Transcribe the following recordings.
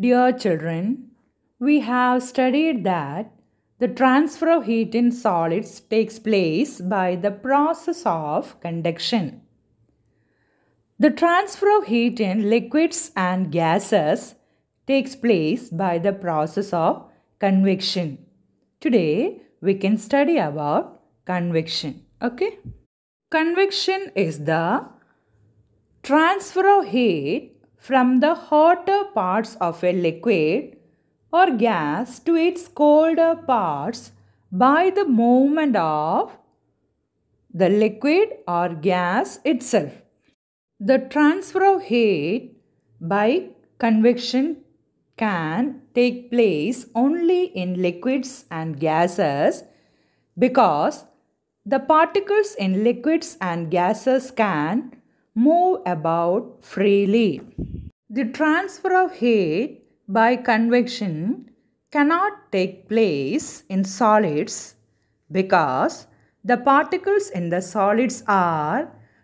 Dear children, we have studied that the transfer of heat in solids takes place by the process of conduction. The transfer of heat in liquids and gases takes place by the process of convection. Today, we can study about convection. Okay? Convection is the transfer of heat from the hotter parts of a liquid or gas to its colder parts by the movement of the liquid or gas itself. The transfer of heat by convection can take place only in liquids and gases because the particles in liquids and gases can move about freely. The transfer of heat by convection cannot take place in solids because the particles in the solids are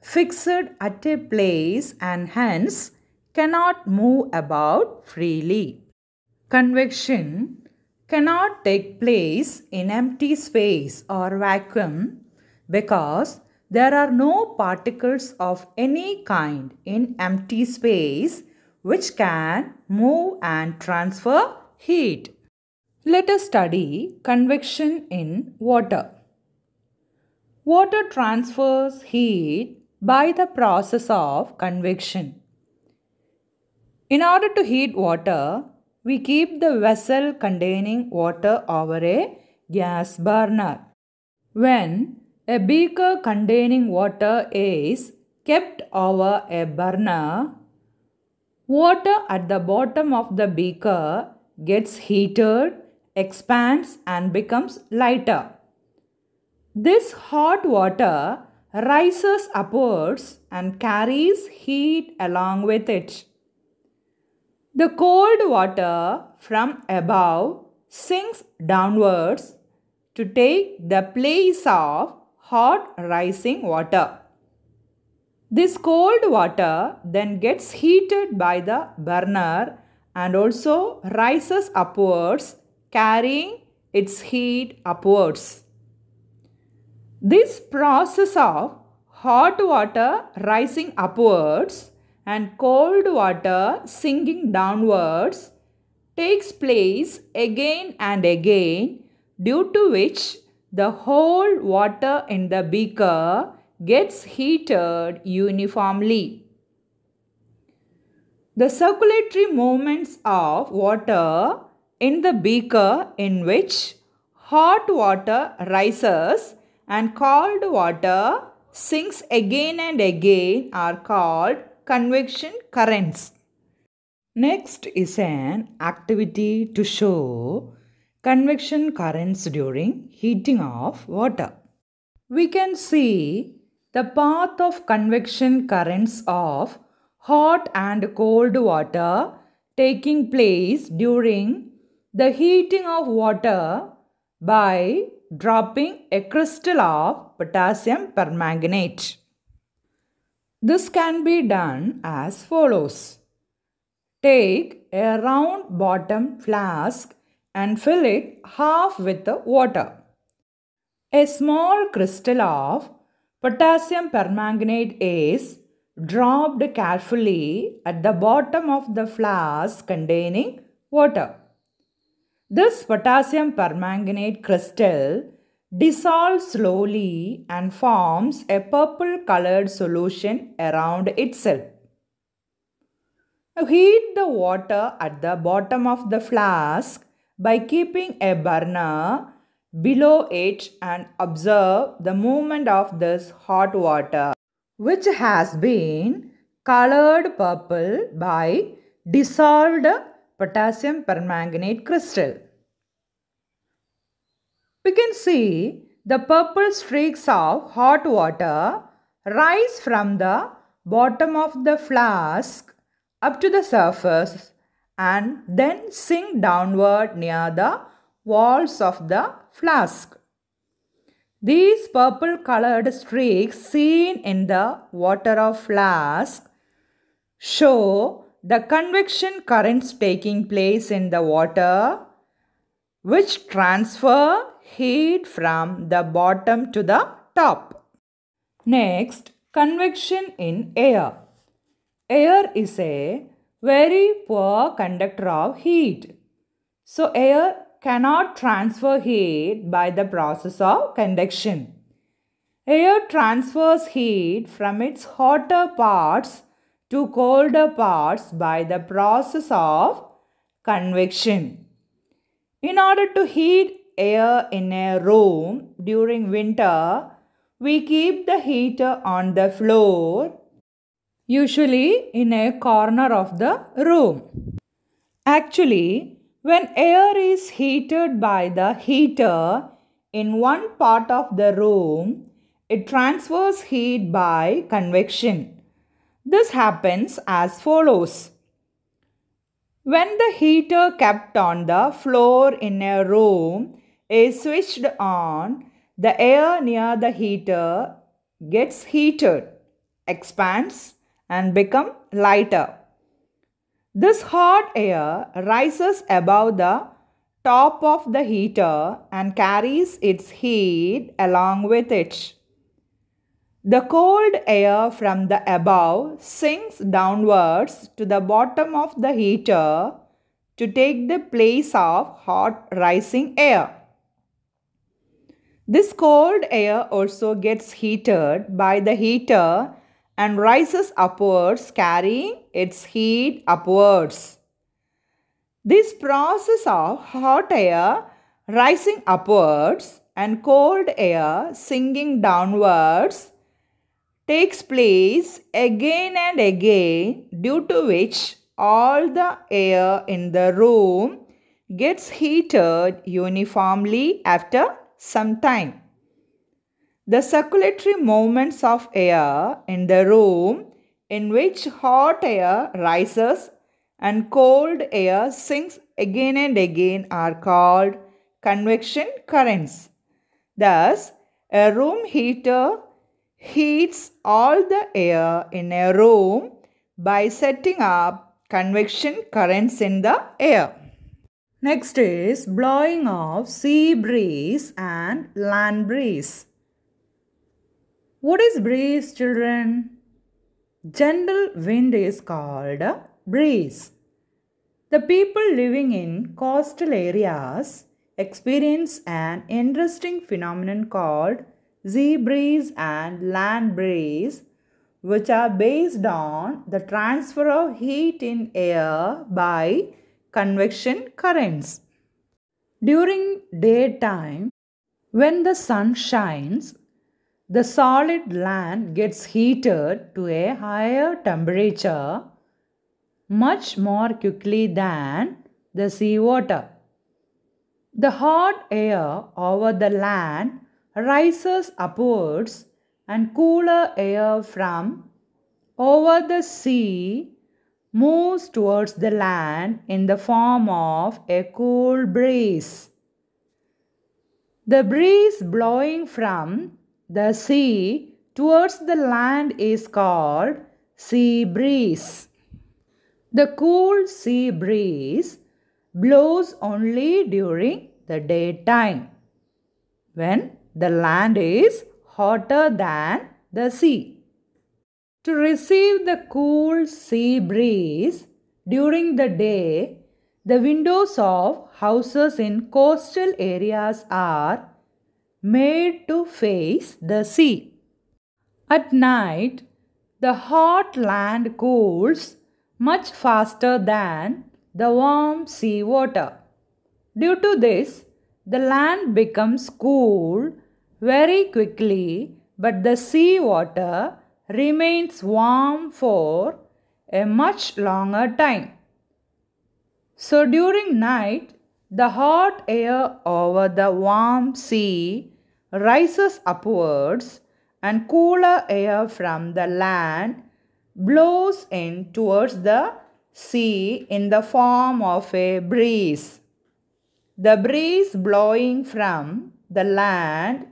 fixed at a place and hence cannot move about freely. Convection cannot take place in empty space or vacuum because there are no particles of any kind in empty space which can move and transfer heat. Let us study convection in water. Water transfers heat by the process of convection. In order to heat water, we keep the vessel containing water over a gas burner. When a beaker containing water is kept over a burner, Water at the bottom of the beaker gets heated, expands and becomes lighter. This hot water rises upwards and carries heat along with it. The cold water from above sinks downwards to take the place of hot rising water. This cold water then gets heated by the burner and also rises upwards, carrying its heat upwards. This process of hot water rising upwards and cold water sinking downwards takes place again and again, due to which the whole water in the beaker gets heated uniformly. The circulatory movements of water in the beaker in which hot water rises and cold water sinks again and again are called convection currents. Next is an activity to show convection currents during heating of water. We can see the path of convection currents of hot and cold water taking place during the heating of water by dropping a crystal of potassium permanganate. This can be done as follows. Take a round bottom flask and fill it half with the water. A small crystal of Potassium permanganate is dropped carefully at the bottom of the flask containing water. This potassium permanganate crystal dissolves slowly and forms a purple colored solution around itself. Heat the water at the bottom of the flask by keeping a burner below it and observe the movement of this hot water which has been colored purple by dissolved potassium permanganate crystal. We can see the purple streaks of hot water rise from the bottom of the flask up to the surface and then sink downward near the walls of the flask. These purple colored streaks seen in the water of flask show the convection currents taking place in the water which transfer heat from the bottom to the top. Next, convection in air. Air is a very poor conductor of heat. So air cannot transfer heat by the process of conduction. Air transfers heat from its hotter parts to colder parts by the process of convection. In order to heat air in a room during winter, we keep the heater on the floor, usually in a corner of the room. Actually, when air is heated by the heater in one part of the room, it transfers heat by convection. This happens as follows. When the heater kept on the floor in a room is switched on, the air near the heater gets heated, expands and become lighter. This hot air rises above the top of the heater and carries its heat along with it. The cold air from the above sinks downwards to the bottom of the heater to take the place of hot rising air. This cold air also gets heated by the heater and rises upwards carrying its heat upwards. This process of hot air rising upwards and cold air sinking downwards takes place again and again due to which all the air in the room gets heated uniformly after some time. The circulatory movements of air in the room in which hot air rises and cold air sinks again and again are called convection currents. Thus, a room heater heats all the air in a room by setting up convection currents in the air. Next is blowing of sea breeze and land breeze. What is breeze, children? Gentle wind is called a breeze. The people living in coastal areas experience an interesting phenomenon called sea breeze and land breeze, which are based on the transfer of heat in air by convection currents. During daytime, when the sun shines, the solid land gets heated to a higher temperature much more quickly than the seawater. The hot air over the land rises upwards and cooler air from over the sea moves towards the land in the form of a cool breeze. The breeze blowing from the sea towards the land is called sea breeze. The cool sea breeze blows only during the daytime when the land is hotter than the sea. To receive the cool sea breeze during the day, the windows of houses in coastal areas are made to face the sea. At night, the hot land cools much faster than the warm sea water. Due to this, the land becomes cool very quickly, but the sea water remains warm for a much longer time. So during night, the hot air over the warm sea rises upwards and cooler air from the land blows in towards the sea in the form of a breeze. The breeze blowing from the land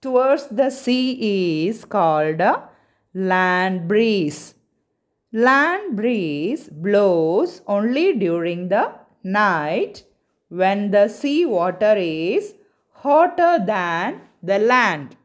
towards the sea is called a land breeze. Land breeze blows only during the night when the sea water is hotter than the land.